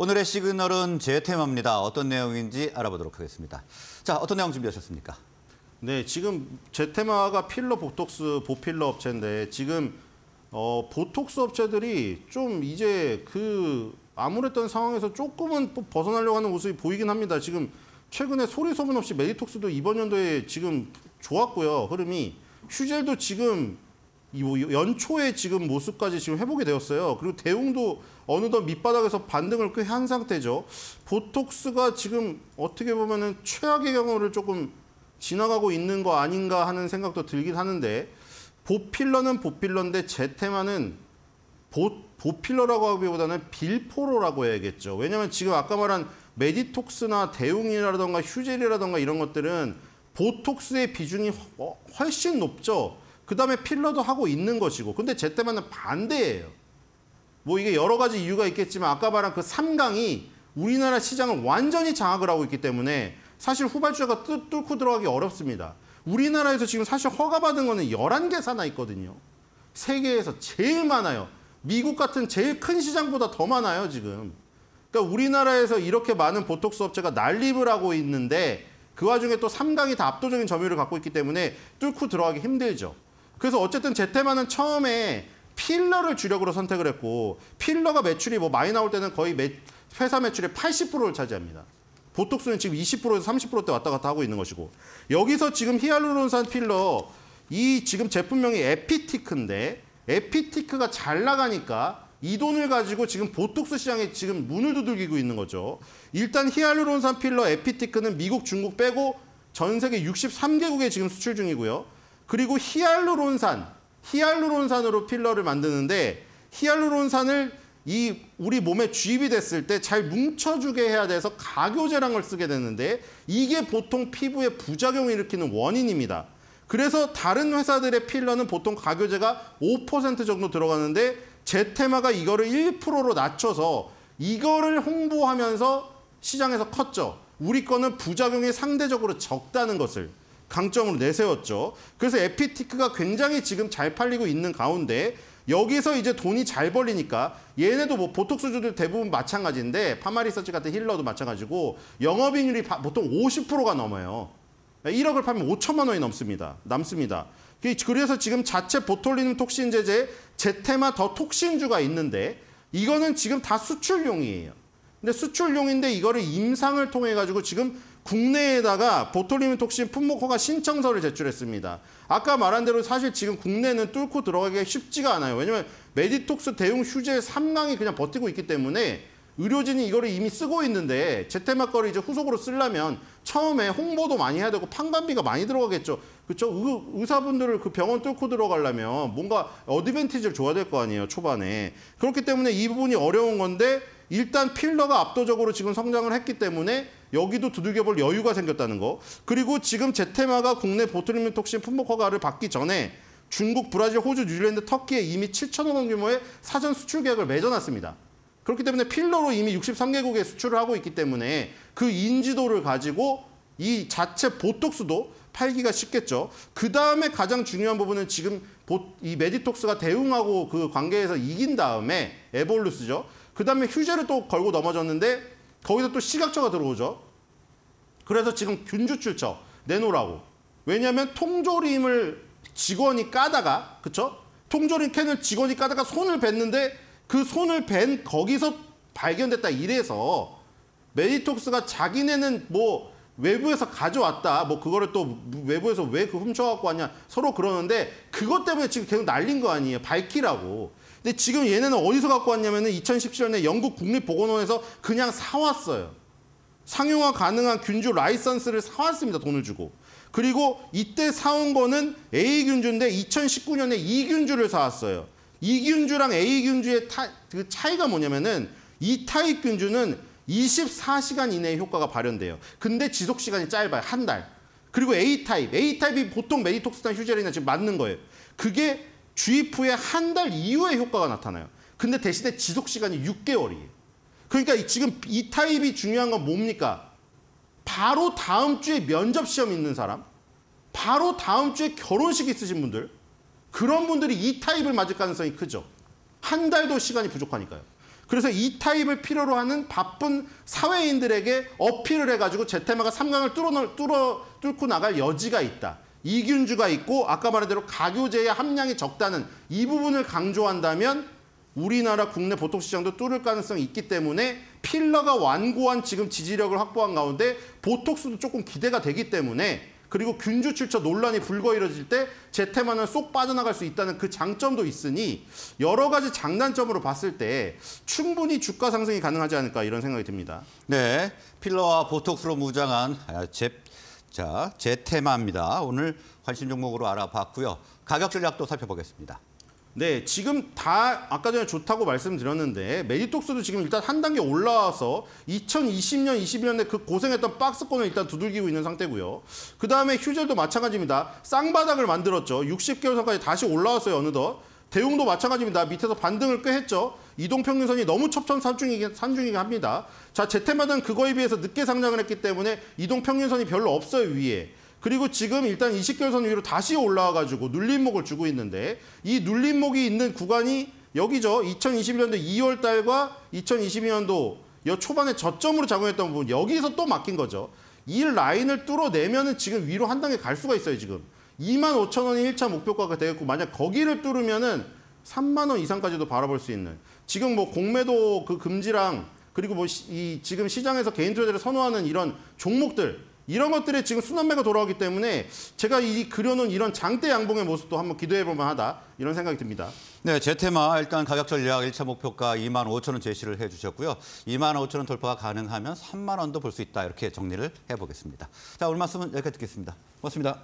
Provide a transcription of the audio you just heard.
오늘의 시그널은 제 테마입니다. 어떤 내용인지 알아보도록 하겠습니다. 자, 어떤 내용 준비하셨습니까? 네, 지금 제 테마가 필러 보톡스 보필러 업체인데 지금 어, 보톡스 업체들이 좀 이제 그 아무랬던 상황에서 조금은 벗어나려고 하는 모습이 보이긴 합니다. 지금 최근에 소리 소문 없이 메디톡스도 이번 연도에 지금 좋았고요. 흐름이 휴젤도 지금 이 연초에 지금 모습까지 지금 회복이 되었어요. 그리고 대웅도 어느덧 밑바닥에서 반등을 꽤 한 상태죠. 보톡스가 지금 어떻게 보면은 최악의 경우를 조금 지나가고 있는 거 아닌가 하는 생각도 들긴 하는데 보필러는 보필러인데 제테마는 보, 보필러라고 하기보다는 빌포로라고 해야겠죠. 왜냐하면 지금 아까 말한 메디톡스나 대웅이라던가 휴젤이라던가 이런 것들은 보톡스의 비중이 훨씬 높죠. 그다음에 필러도 하고 있는 것이고 근데 제때만은 반대예요. 뭐 이게 여러 가지 이유가 있겠지만 아까 말한 그 3강이 우리나라 시장을 완전히 장악을 하고 있기 때문에 사실 후발주자가 뚫고 들어가기 어렵습니다. 우리나라에서 지금 사실 허가받은 거는 11개 사나 있거든요. 세계에서 제일 많아요. 미국 같은 제일 큰 시장보다 더 많아요, 지금. 그러니까 우리나라에서 이렇게 많은 보톡스 업체가 난립을 하고 있는데 그 와중에 또 3강이 다 압도적인 점유율을 갖고 있기 때문에 뚫고 들어가기 힘들죠. 그래서 어쨌든 제테마는 처음에 필러를 주력으로 선택을 했고 필러가 매출이 뭐 많이 나올 때는 거의 매, 회사 매출의 80%를 차지합니다. 보톡스는 지금 20%에서 30%대 왔다 갔다 하고 있는 것이고 여기서 지금 히알루론산 필러 이 지금 제품명이 에피티크인데 에피티크가 잘 나가니까 이 돈을 가지고 지금 보톡스 시장에 지금 문을 두들기고 있는 거죠. 일단 히알루론산 필러 에피티크는 미국, 중국 빼고 전 세계 63개국에 지금 수출 중이고요. 그리고 히알루론산, 히알루론산으로 필러를 만드는데 히알루론산을 이 우리 몸에 주입이 됐을 때 잘 뭉쳐주게 해야 돼서 가교제랑을 쓰게 되는데 이게 보통 피부에 부작용을 일으키는 원인입니다. 그래서 다른 회사들의 필러는 보통 가교제가 5% 정도 들어가는데 제테마가 이거를 1%로 낮춰서 이거를 홍보하면서 시장에서 컸죠. 우리 거는 부작용이 상대적으로 적다는 것을. 강점으로 내세웠죠. 그래서 에피티크가 굉장히 지금 잘 팔리고 있는 가운데 여기서 이제 돈이 잘 벌리니까 얘네도 뭐 보톡스주들 대부분 마찬가지인데 파마리서치 같은 힐러도 마찬가지고 영업이익률이 보통 50%가 넘어요. 1억을 팔면 5천만 원이 넘습니다. 남습니다. 그 그래서 지금 자체 보톨리눔 톡신 제제 제테마 더 톡신주가 있는데 이거는 지금 다 수출용이에요. 근데 수출용인데 이거를 임상을 통해 가지고 지금 국내에다가 보톨리눔톡신 품목허가 신청서를 제출했습니다. 아까 말한 대로 사실 지금 국내는 뚫고 들어가기가 쉽지가 않아요. 왜냐하면 메디톡스 대응 휴제 3강이 그냥 버티고 있기 때문에 의료진이 이거를 이미 쓰고 있는데 재테막 거를 이제 후속으로 쓰려면 처음에 홍보도 많이 해야 되고 판관비가 많이 들어가겠죠. 그렇죠? 의사분들을 그 병원 뚫고 들어가려면 뭔가 어드밴티지를 줘야 될 거 아니에요, 초반에. 그렇기 때문에 이 부분이 어려운 건데 일단 필러가 압도적으로 지금 성장을 했기 때문에 여기도 두들겨 볼 여유가 생겼다는 거. 그리고 지금 제테마가 국내 보트리눔 톡신 품목 허가를 받기 전에 중국, 브라질, 호주, 뉴질랜드, 터키에 이미 7천억 원 규모의 사전 수출 계약을 맺어놨습니다. 그렇기 때문에 필러로 이미 63개국에 수출을 하고 있기 때문에 그 인지도를 가지고 이 자체 보톡스도 팔기가 쉽겠죠. 그 다음에 가장 중요한 부분은 지금 이 메디톡스가 대응하고 그 관계에서 이긴 다음에 에볼루스죠. 그 다음에 휴제를 또 걸고 넘어졌는데 거기서 또 시각처가 들어오죠. 그래서 지금 균주 출처 내놓으라고. 왜냐하면 통조림을 직원이 까다가 그쵸? 통조림 캔을 직원이 까다가 손을 뱉는데그 손을 뱉 거기서 발견됐다 이래서 메디톡스가 자기네는 뭐 외부에서 가져왔다 뭐 그거를 또 외부에서 왜 그 훔쳐갖고 왔냐 서로 그러는데 그것 때문에 지금 계속 날린 거 아니에요 밝히라고 근데 지금 얘네는 어디서 갖고 왔냐면은 2017년에 영국 국립보건원에서 그냥 사왔어요. 상용화 가능한 균주 라이선스를 사왔습니다. 돈을 주고. 그리고 이때 사온 거는 A균주인데 2019년에 E균주를 사왔어요. E균주랑 A균주의 타, 그 차이가 뭐냐면은 이 타입 균주는 24시간 이내에 효과가 발현돼요. 근데 지속 시간이 짧아요. 한 달. 그리고 A타입. A타입이 보통 메디톡스탄 휴젤이나 지금 맞는 거예요. 그게 주입 후에 한 달 이후에 효과가 나타나요. 근데 대신에 지속 시간이 6개월이에요. 그러니까 지금 이 타입이 중요한 건 뭡니까? 바로 다음 주에 면접 시험 있는 사람, 바로 다음 주에 결혼식 있으신 분들, 그런 분들이 이 타입을 맞을 가능성이 크죠. 한 달도 시간이 부족하니까요. 그래서 이 타입을 필요로 하는 바쁜 사회인들에게 어필을 해가지고 제테마가 3강을 뚫어, 뚫어, 뚫고 나갈 여지가 있다. 이균주가 있고 아까 말한 대로 가교제의 함량이 적다는 이 부분을 강조한다면 우리나라 국내 보톡 시장도 뚫을 가능성이 있기 때문에 필러가 완고한 지금 지지력을 확보한 가운데 보톡스도 조금 기대가 되기 때문에 그리고 균주 출처 논란이 불거이어질때 재테마는 쏙 빠져나갈 수 있다는 그 장점도 있으니 여러 가지 장단점으로 봤을 때 충분히 주가 상승이 가능하지 않을까 이런 생각이 듭니다. 네, 필러와 보톡스로 무장한 잽 아, 자, 제 테마입니다. 오늘 관심 종목으로 알아봤고요. 가격 전략도 살펴보겠습니다. 네, 지금 다 아까 전에 좋다고 말씀드렸는데 메디톡스도 지금 일단 한 단계 올라와서 2020년, 21년에 그 고생했던 박스권을 일단 두들기고 있는 상태고요. 그다음에 휴젤도 마찬가지입니다. 쌍바닥을 만들었죠. 60개월 선까지 다시 올라왔어요, 어느덧. 대웅도 마찬가지입니다. 밑에서 반등을 꽤 했죠. 이동평균선이 너무 첩첩 산중이긴, 산중이긴 합니다. 자, 제테마당 그거에 비해서 늦게 상장을 했기 때문에 이동평균선이 별로 없어요, 위에. 그리고 지금 일단 2 0개월선 위로 다시 올라와가지고 눌림목을 주고 있는데 이 눌림목이 있는 구간이 여기죠. 2021년도 2월 달과 2022년도 초반에 저점으로 작용했던 부분 여기서 또 막힌 거죠. 이 라인을 뚫어내면은 지금 위로 한 단계 갈 수가 있어요, 지금. 25,000원이 1차 목표가가 되겠고 만약 거기를 뚫으면은 3만 원 이상까지도 바라볼 수 있는 지금 뭐 공매도 그 금지랑 그리고 뭐 이 지금 시장에서 개인 투자자를 선호하는 이런 종목들 이런 것들에 지금 순환매가 돌아오기 때문에 제가 이 그려놓은 이런 장대 양봉의 모습도 한번 기대해볼 만하다 이런 생각이 듭니다. 네, 제테마 일단 가격 전략 1차 목표가 2만 5천 원 제시를 해주셨고요. 2만 5천 원 돌파가 가능하면 3만 원도 볼 수 있다 이렇게 정리를 해보겠습니다. 자, 오늘 말씀은 여기까지 듣겠습니다. 고맙습니다.